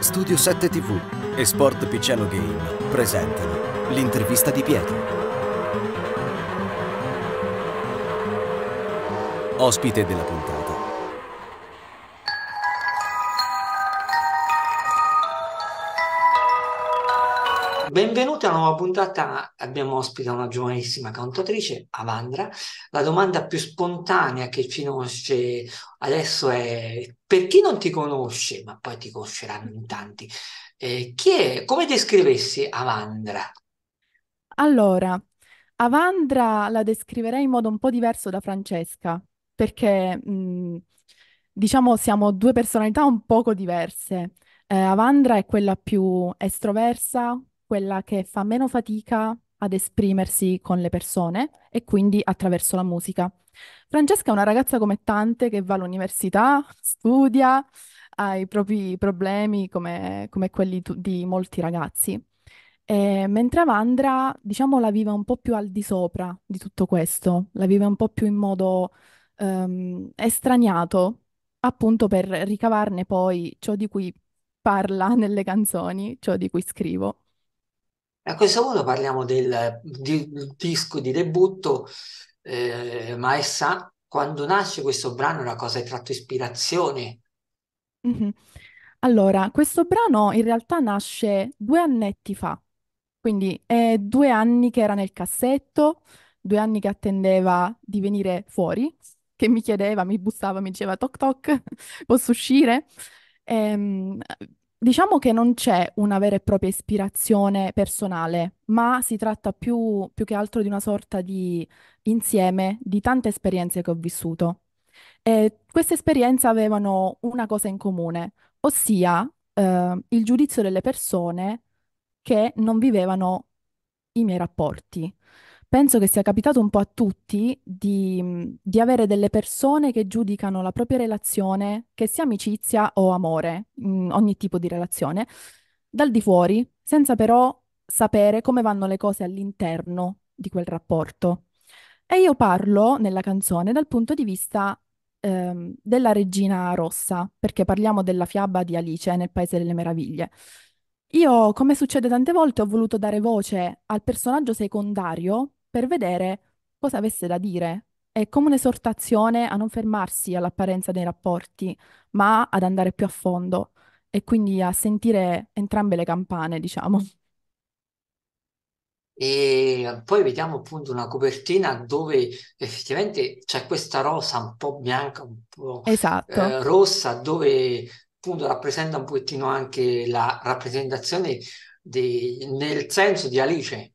Studio 7 TV e Sport Picciano Game presentano l'intervista di Pietro. Ospite della puntata Benvenuti a nuova puntata. Abbiamo ospita una giovanissima cantatrice, Avandra. La domanda più spontanea che ci nasce adesso è: per chi non ti conosce, ma poi ti conosceranno in tanti, eh, chi è? Come descrivessi Avandra? Allora, Avandra la descriverei in modo un po' diverso da Francesca, perché mh, mm, diciamo siamo due personalità un poco diverse. Eh, Avandra è quella più estroversa, quella che fa meno fatica ad esprimersi con le persone e quindi attraverso la musica. Francesca è una ragazza come tante che va all'università, studia, ha i propri problemi come, come quelli tu- di molti ragazzi. E, mentre Avandra, diciamo, la vive un po' più al di sopra di tutto questo, la vive un po' più in modo ehm, estraniato, appunto per ricavarne poi ciò di cui parla nelle canzoni, ciò di cui scrivo. A questo punto parliamo del, di, disco di debutto eh, Maessa. Quando nasce questo brano, una cosa hai tratto ispirazione? Mm-hmm. Allora, questo brano in realtà nasce due annetti fa, quindi è due anni che era nel cassetto, due anni che attendeva di venire fuori, che mi chiedeva, mi bussava, mi diceva toc toc, posso uscire? Ehm, Diciamo che non c'è una vera e propria ispirazione personale, ma si tratta più, più che altro di una sorta di insieme di tante esperienze che ho vissuto. E queste esperienze avevano una cosa in comune, ossia eh, il giudizio delle persone che non vivevano i miei rapporti penso che sia capitato un po' a tutti di, di avere delle persone che giudicano la propria relazione, che sia amicizia o amore, mh, ogni tipo di relazione, dal di fuori, senza però sapere come vanno le cose all'interno di quel rapporto. E io parlo nella canzone dal punto di vista ehm, della regina rossa, perché parliamo della fiaba di Alice nel Paese delle Meraviglie. Io, come succede tante volte, ho voluto dare voce al personaggio secondario per vedere cosa avesse da dire. È come un'esortazione a non fermarsi all'apparenza dei rapporti, ma ad andare più a fondo e quindi a sentire entrambe le campane, diciamo. E poi vediamo appunto una copertina dove effettivamente c'è questa rosa un po' bianca, un po' Esatto. eh, rossa, dove appunto rappresenta un pochettino anche la rappresentazione dei- nel senso di Alice.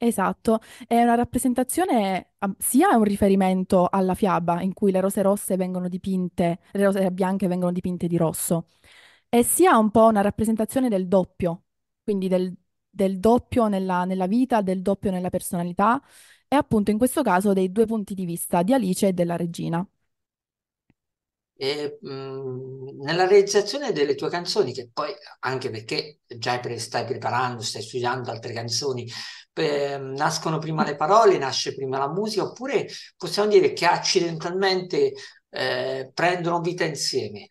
Esatto, è una rappresentazione, sia un riferimento alla fiaba in cui le rose rosse vengono dipinte, le rose bianche vengono dipinte di rosso, e sia un po' una rappresentazione del doppio, quindi del, del doppio nella, nella vita, del doppio nella personalità, e appunto in questo caso dei due punti di vista di Alice e della regina. E, mh, mhmm, nella realizzazione delle tue canzoni, che poi anche perché già pre- stai preparando, stai studiando altre canzoni, eh, nascono prima le parole, nasce prima la musica, oppure possiamo dire che accidentalmente eh, prendono vita insieme?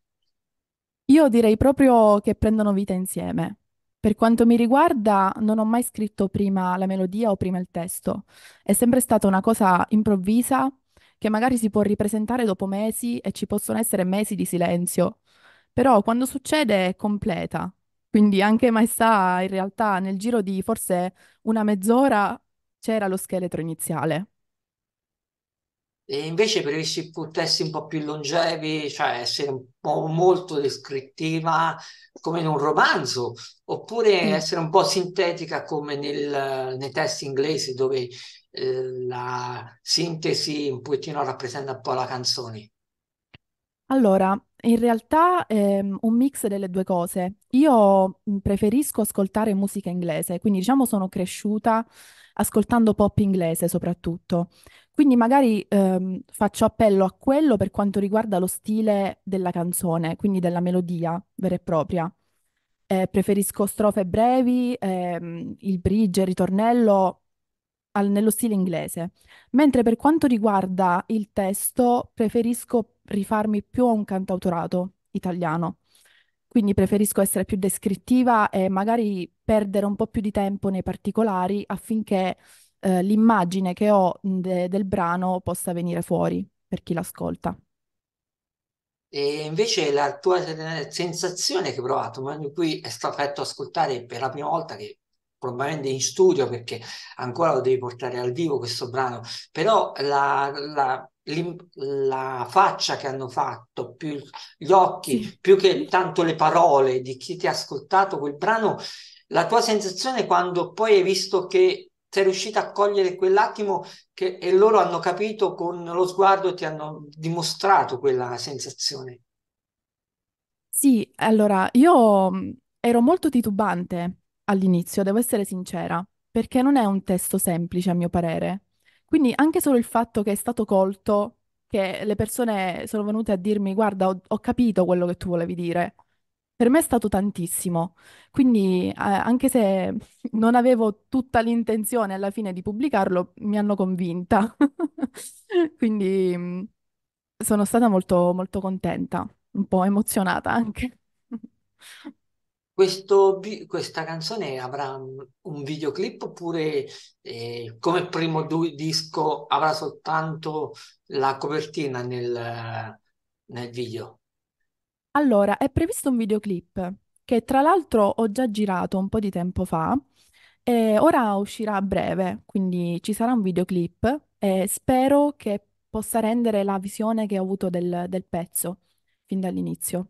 Io direi proprio che prendono vita insieme. Per quanto mi riguarda, non ho mai scritto prima la melodia o prima il testo. È sempre stata una cosa improvvisa che magari si può ripresentare dopo mesi e ci possono essere mesi di silenzio, però quando succede è completa. Quindi anche Maestà in realtà nel giro di forse una mezz'ora c'era lo scheletro iniziale. E invece preferisci testi un po' più longevi, cioè essere un po' molto descrittiva come in un romanzo, oppure mm. essere un po' sintetica come nel, nei testi inglesi dove eh, la sintesi un pochettino rappresenta un po' la canzone. Allora, in realtà è ehm, un mix delle due cose. Io mhmm, preferisco ascoltare musica inglese, quindi diciamo sono cresciuta ascoltando pop inglese soprattutto. Quindi magari ehm, faccio appello a quello per quanto riguarda lo stile della canzone, quindi della melodia vera e propria. Eh, preferisco strofe brevi, ehm, il bridge, il ritornello al, nello stile inglese, mentre per quanto riguarda il testo preferisco rifarmi più a un cantautorato italiano. Quindi preferisco essere più descrittiva e magari perdere un po' più di tempo nei particolari affinché eh, l'immagine che ho de- del brano possa venire fuori per chi l'ascolta. E invece la tua sensazione che hai provato, quando qui è stato fatto ascoltare per la prima volta, che probabilmente in studio perché ancora lo devi portare al vivo questo brano, però la, la, la faccia che hanno fatto, più gli occhi, più che tanto le parole di chi ti ha ascoltato quel brano, la tua sensazione quando poi hai visto che sei riuscita a cogliere quell'attimo che, e loro hanno capito con lo sguardo ti hanno dimostrato quella sensazione. Sì, allora io mm, ero molto titubante all'inizio, devo essere sincera, perché non è un testo semplice a mio parere. Quindi anche solo il fatto che è stato colto, che le persone sono venute a dirmi guarda, ho, ho capito quello che tu volevi dire, per me è stato tantissimo. Quindi eh, anche se non avevo tutta l'intenzione alla fine di pubblicarlo, mi hanno convinta. Quindi mm, sono stata molto, molto contenta, un po' emozionata anche. Questo, questa canzone avrà un videoclip oppure eh, come primo du- disco avrà soltanto la copertina nel, nel, video? Allora, è previsto un videoclip che tra l'altro ho già girato un po' di tempo fa e ora uscirà a breve, quindi ci sarà un videoclip e spero che possa rendere la visione che ho avuto del, del pezzo fin dall'inizio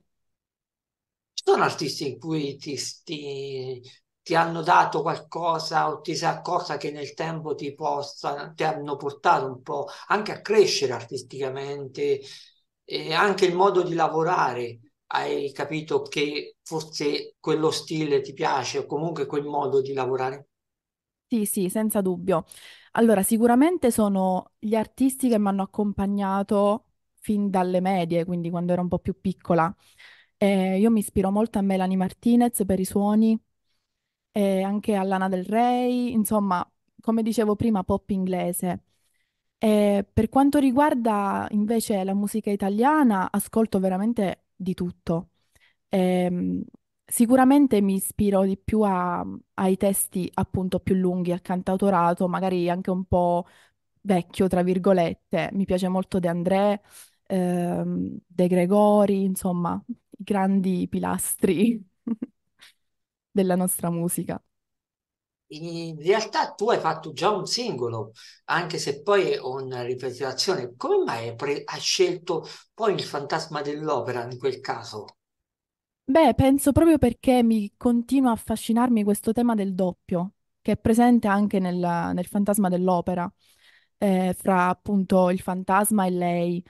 sono artisti in cui ti, ti, ti hanno dato qualcosa o ti sei accorta che nel tempo ti, possa, ti hanno portato un po' anche a crescere artisticamente e anche il modo di lavorare. Hai capito che forse quello stile ti piace o comunque quel modo di lavorare? Sì, sì, senza dubbio. Allora, sicuramente sono gli artisti che mi hanno accompagnato fin dalle medie, quindi quando ero un po' più piccola. Eh, io mi ispiro molto a Melanie Martinez per i suoni, eh, anche a Lana Del Rey, insomma, come dicevo prima, pop inglese. Eh, per quanto riguarda invece la musica italiana, ascolto veramente di tutto. Ehm, sicuramente mi ispiro di più a- ai testi appunto più lunghi, al cantautorato, magari anche un po' vecchio, tra virgolette. Mi piace molto De André, ehm, De Gregori, insomma grandi pilastri della nostra musica. In realtà tu hai fatto già un singolo, anche se poi è una ripetizione. Come mai pre- hai scelto poi il fantasma dell'opera in quel caso? Beh, penso proprio perché mi continua a affascinarmi questo tema del doppio, che è presente anche nel, nel fantasma dell'opera, eh, fra appunto il fantasma e lei.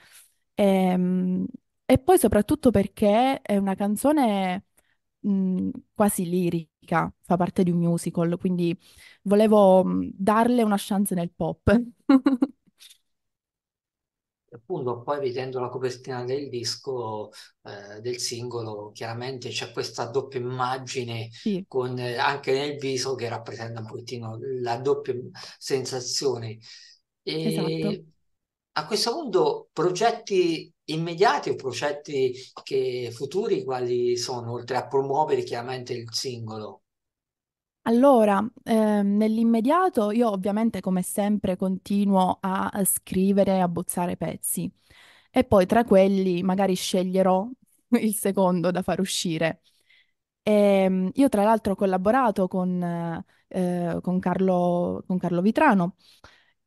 Ehm, e poi soprattutto perché è una canzone mh, mhmm, quasi lirica, fa parte di un musical, quindi volevo mhmm, darle una chance nel pop. Appunto, poi vedendo la copertina del disco, eh, del singolo, chiaramente c'è questa doppia immagine Sì, con, eh, anche nel viso che rappresenta un pochettino la doppia sensazione. esatto a questo punto progetti immediati o progetti che, futuri quali sono, oltre a promuovere chiaramente il singolo? Allora, ehm, nell'immediato io ovviamente come sempre continuo a, scrivere e a bozzare pezzi e poi tra quelli magari sceglierò il secondo da far uscire. E, ehm, io tra l'altro ho collaborato con, eh, con, Carlo, con Carlo Vitrano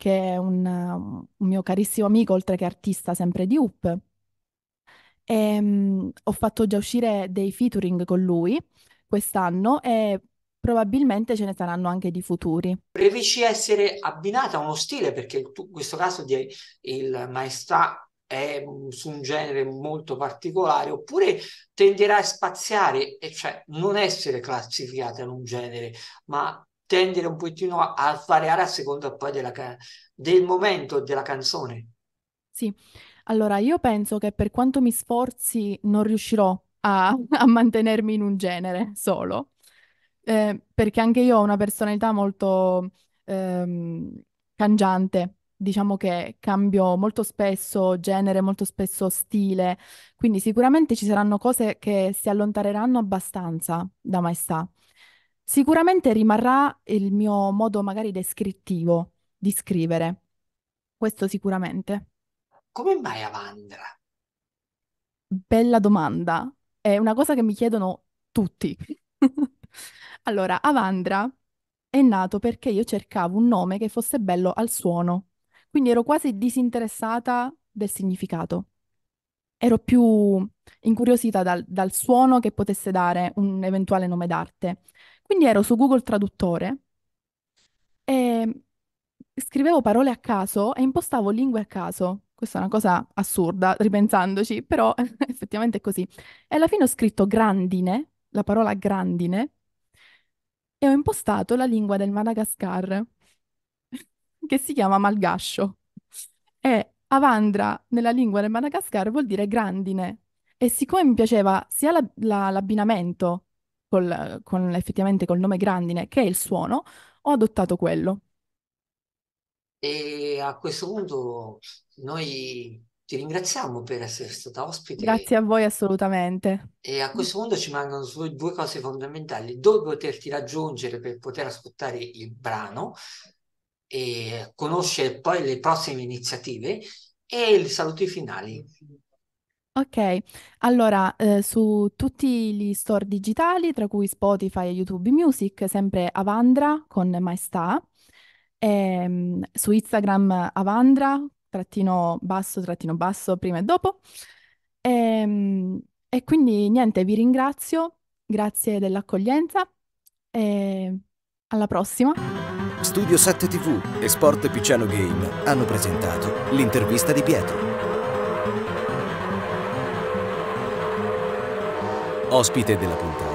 che è un, un mio carissimo amico, oltre che artista sempre di Hoop. E, ehm, mh, ho fatto già uscire dei featuring con lui quest'anno e probabilmente ce ne saranno anche di futuri. Previci essere abbinata a uno stile, perché tu, in questo caso di il maestà è su un genere molto particolare, oppure tenderai a spaziare, e cioè non essere classificata in un genere, ma tendere un pochettino a, a variare a seconda poi della, del momento della canzone. Sì, allora io penso che per quanto mi sforzi non riuscirò a, a mantenermi in un genere solo, eh, perché anche io ho una personalità molto ehm, cangiante, diciamo che cambio molto spesso genere, molto spesso stile, quindi sicuramente ci saranno cose che si allontaneranno abbastanza da maestà, Sicuramente rimarrà il mio modo magari descrittivo di scrivere, questo sicuramente. Come mai Avandra? Bella domanda, è una cosa che mi chiedono tutti. Allora, Avandra è nato perché io cercavo un nome che fosse bello al suono, quindi ero quasi disinteressata del significato. Ero più incuriosita dal, dal suono che potesse dare un eventuale nome d'arte. Quindi ero su Google Traduttore e scrivevo parole a caso e impostavo lingue a caso. Questa è una cosa assurda, ripensandoci, però effettivamente è così. E alla fine ho scritto grandine, la parola grandine, e ho impostato la lingua del Madagascar, che si chiama malgascio. E avandra nella lingua del Madagascar vuol dire grandine. E siccome mi piaceva sia la, la, l'abbinamento col, con, effettivamente col nome grandine, che è il suono, ho adottato quello. E a questo punto noi ti ringraziamo per essere stata ospite. Grazie a voi assolutamente. E a questo punto ci mancano solo due cose fondamentali, dove poterti raggiungere per poter ascoltare il brano e conoscere poi le prossime iniziative e i saluti finali. Ok, allora, ehm, su tutti gli store digitali, tra cui Spotify e YouTube Music, sempre Avandra con Maestà, ehm, su Instagram Avandra, trattino basso, trattino basso, prima e dopo. Ehm, e quindi niente, vi ringrazio, grazie dell'accoglienza e alla prossima. Studio 7 TV e Sport Picciano Game hanno presentato l'intervista di Pietro. ospite della puntata.